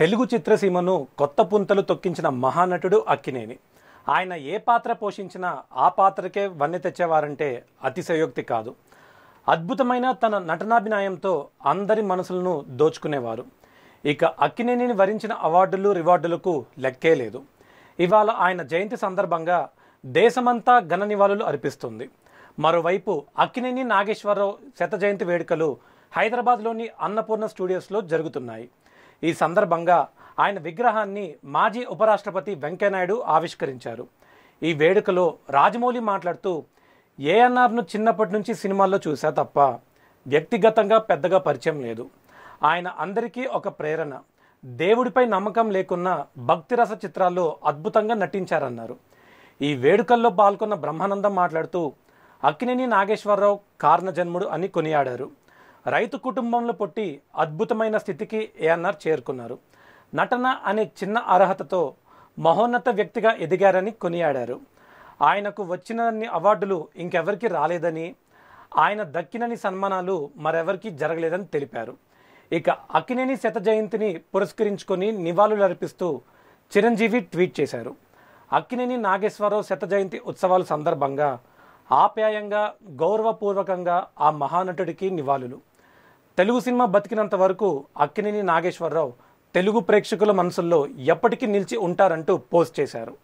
తెలుగు చిత్రసీమను కొత్త పుంతలు తొక్కించిన మహానటుడు అక్కినేని ఆయన ఏ పాత్ర పోషించినా ఆ పాత్రకే వన్నె తెచ్చేవారంటే అతిశయోక్తి కాదు అద్భుతమైన తన నటనాభినయంతో అందరి మనసులను దోచుకునేవారు ఇక అక్కినేనిని వరించిన అవార్డులు రివార్డులకు లెక్కే లేదు ఇవాళ ఆయన జయంతి సందర్భంగా దేశమంతా ఘన నివాళులు అర్పిస్తుంది మరోవైపు అక్కినేని నాగేశ్వరరావు శత జయంతి వేడుకలు హైదరాబాద్లోని అన్నపూర్ణ స్టూడియోస్లో జరుగుతున్నాయి ఈ సందర్భంగా ఆయన విగ్రహాన్ని మాజీ ఉపరాష్ట్రపతి వెంకయ్యనాయుడు ఆవిష్కరించారు ఈ వేడుకలో రాజమౌళి మాట్లాడుతూ ఏఎన్ఆర్ను చిన్నప్పటి నుంచి సినిమాల్లో చూసా తప్ప వ్యక్తిగతంగా పెద్దగా పరిచయం లేదు ఆయన అందరికీ ఒక ప్రేరణ దేవుడిపై నమ్మకం లేకున్నా భక్తిరస చిత్రాల్లో అద్భుతంగా నటించారన్నారు ఈ వేడుకల్లో పాల్గొన్న బ్రహ్మానందం మాట్లాడుతూ అక్కినేని నాగేశ్వరరావు కారణజన్ముడు అని కొనియాడారు రైతు కుటుంబంలో పుట్టి అద్భుతమైన స్థితికి ఏఎన్ఆర్ చేరుకున్నారు నటన అనే చిన్న అర్హతతో మహోన్నత వ్యక్తిగా ఎదిగారని కొనియాడారు ఆయనకు వచ్చినన్ని అవార్డులు ఇంకెవరికి రాలేదని ఆయన దక్కినని సన్మానాలు మరెవరికి జరగలేదని తెలిపారు ఇక అక్కినేని శత జయంతిని పురస్కరించుకొని నివాళులర్పిస్తూ చిరంజీవి ట్వీట్ చేశారు అక్కినేని నాగేశ్వరరావు శత జయంతి ఉత్సవాల సందర్భంగా ఆప్యాయంగా గౌరవపూర్వకంగా ఆ మహానటుడికి నివాళులు తెలుగు సినిమా బతికినంత వరకు అక్కినేని నాగేశ్వరరావు తెలుగు ప్రేక్షకుల మనసుల్లో ఎప్పటికీ నిలిచి ఉంటారంటూ పోస్ట్ చేశారు